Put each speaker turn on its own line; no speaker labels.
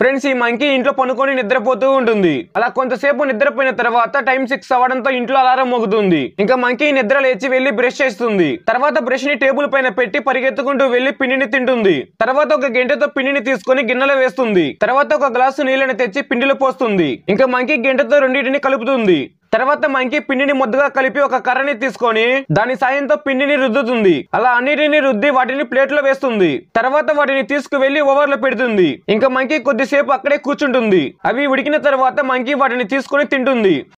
friends ఈ monkey ఇంట్లో పనుకొని నిద్రపోతూ ఉంటుంది అలా కొంతసేపు నిద్రపోయిన తర్వాత టైం సిక్స్ అవడంతో ఇంట్లో అలారం మోగుతుంది ఇంకా మంకీ నిద్ర లేచి వెళ్లి బ్రష్ చేస్తుంది తర్వాత బ్రష్ ని టేబుల్ పైన పెట్టి పరిగెత్తుకుంటూ వెళ్లి పిండిని తింటుంది తర్వాత ఒక గంటతో పిండిని తీసుకుని గిన్నెలో వేస్తుంది తర్వాత ఒక గ్లాసు నీళ్ళని తెచ్చి పిండిలో పోస్తుంది ఇంకా మంకీ గంటతో రెండింటిని కలుపుతుంది తర్వాత మనకి పిండిని ముద్దగా కలిపి ఒక కర్రని తీసుకొని దాని సాయంతో పిండిని రుద్దుతుంది అలా అన్నిటిని రుద్ది వాటిని ప్లేట్ లో వేస్తుంది తర్వాత వాటిని తీసుకువెళ్లి ఓవర్ లో పెడుతుంది ఇంకా మనకి కొద్దిసేపు అక్కడే కూర్చుంటుంది అవి ఉడికిన తర్వాత మనకి వాటిని తీసుకుని తింటుంది